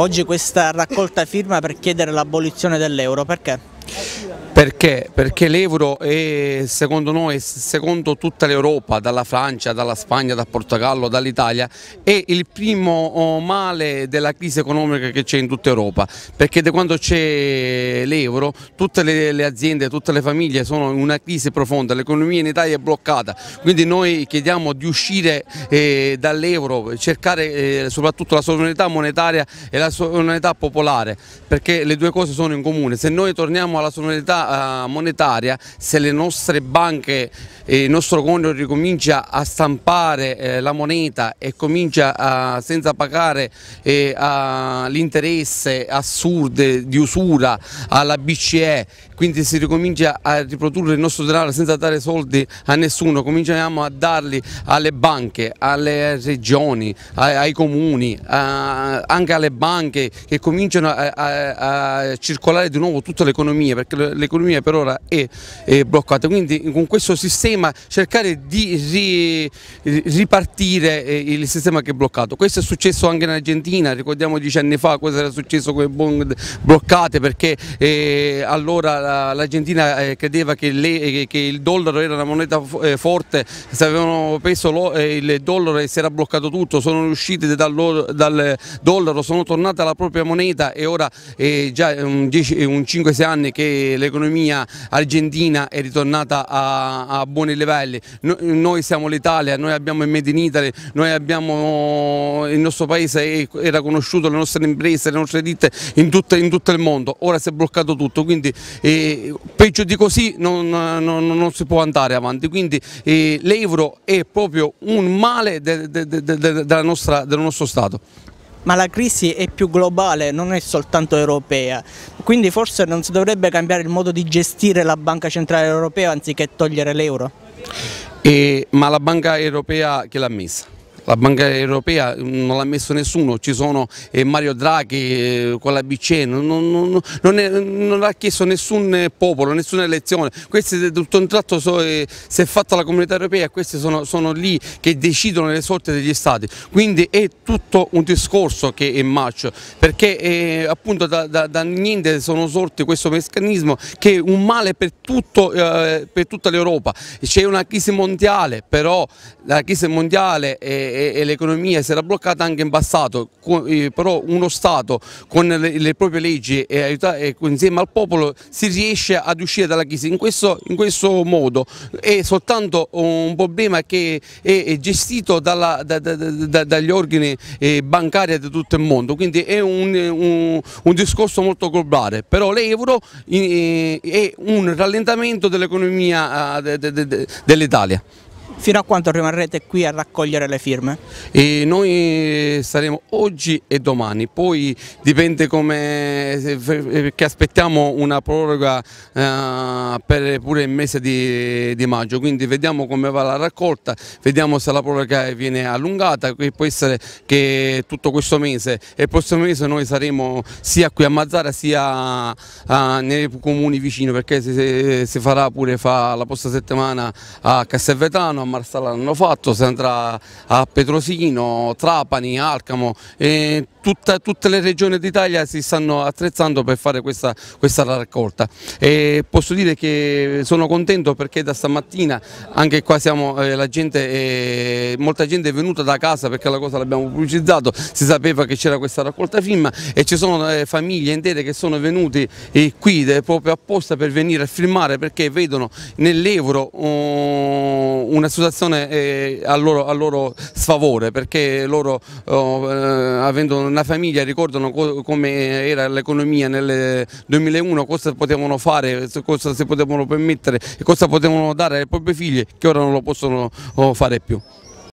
Oggi questa raccolta firma per chiedere l'abolizione dell'euro, perché? Perché? Perché l'euro è secondo noi, secondo tutta l'Europa, dalla Francia, dalla Spagna, dal Portogallo, dall'Italia, è il primo oh, male della crisi economica che c'è in tutta Europa, perché da quando c'è l'euro tutte le, le, aziende, tutte le famiglie sono in una crisi profonda, l'economia in Italia è bloccata, quindi noi chiediamo di uscire eh, dall'euro, cercare eh, soprattutto la sovranità monetaria e la sovranità popolare, perché le due cose sono in comune, se noi torniamo alla sovranità eh, monetaria, se le nostre banche e il nostro conto ricomincia a stampare eh, la moneta e comincia a, eh, senza pagare l'interesse assurdo di usura alla BCE quindi si ricomincia a riprodurre il nostro denaro senza dare soldi a nessuno, cominciamo a darli alle banche, alle regioni, ai, comuni, anche alle banche che cominciano a, circolare di nuovo tutta l'economia perché l'economia per ora è, bloccata, quindi con questo sistema cercare di ripartire eh, il sistema che è bloccato. Questo è successo anche in Argentina, ricordiamo dieci anni fa cosa era successo con le bond bloccate perché eh, allora l'Argentina eh, credeva che, le, eh, che, il dollaro era una moneta eh, forte, se avevano preso lo, eh, il dollaro e si era bloccato tutto, sono riusciti dal, dal dollaro, sono tornati alla propria moneta e ora è già un, 5-6 anni che l'economia argentina è ritornata a, a buoni livelli. No, noi siamo l'Italia, noi abbiamo il Made in Italy, noi abbiamo il nostro paese era conosciuto, le nostre imprese, le nostre ditte in, tutto, in tutto il mondo, ora si è bloccato tutto, quindi eh, peggio di così non, non, non, si può andare avanti, quindi eh, l'euro è proprio un male de, de, de, nostra, del nostro Stato. Ma la crisi è più globale, non è soltanto europea, quindi forse non si dovrebbe cambiare il modo di gestire la Banca Centrale Europea anziché togliere l'euro? ma la Banca Europea che l'ha messa? la Banca Europea mm, non l'ha messo nessuno, ci sono eh, Mario Draghi eh, con la BCE, non, non, non, è, non ha chiesto nessun eh, popolo, nessuna elezione, questi tutto un tratto so, eh, si è fatta la comunità europea, questi sono, sono, lì che decidono le sorti degli stati, quindi è tutto un discorso che è in marcio, perché eh, appunto da, da, da, niente sono sorti questo meccanismo che è un male per, tutto, eh, per tutta l'Europa, c'è una crisi mondiale, però la crisi mondiale è e, e l'economia si era bloccata anche in passato, eh, però uno Stato con le, le proprie leggi e, e, insieme al popolo si riesce ad uscire dalla crisi in questo, in questo modo, è soltanto un problema che è, è gestito dalla, da, da, da, dagli organi eh, bancari di tutto il mondo, quindi è un, eh, un, un discorso molto globale, però l'euro è un rallentamento dell'economia eh, dell'Italia. Fino a quando rimarrete qui a raccogliere le firme? E noi saremo oggi e domani, poi dipende come, perché aspettiamo una proroga eh, per pure il mese di, di, maggio, quindi vediamo come va la raccolta, vediamo se la proroga viene allungata, può essere che tutto questo mese e il prossimo mese noi saremo sia qui a Mazzara sia eh, nei comuni vicini perché si, si farà pure fa la prossima settimana a Castelvetano, Marsala l'hanno fatto, si andrà a Petrosino, Trapani, Alcamo e tutta, tutte le regioni d'Italia si stanno attrezzando per fare questa, questa raccolta. E posso dire che sono contento perché da stamattina anche qua siamo, eh, la gente, eh, molta gente è venuta da casa perché la cosa l'abbiamo pubblicizzato, si sapeva che c'era questa raccolta film e ci sono eh, famiglie intere che sono venute eh, qui eh, proprio apposta per venire a filmare perché vedono nell'Euro oh, una situazione eh, a loro, a, loro, sfavore perché loro oh, avendo una la famiglia ricordano co come era l'economia nel 2001, cosa potevano fare, cosa si potevano permettere e cosa potevano dare ai propri figli che ora non lo possono oh, fare più.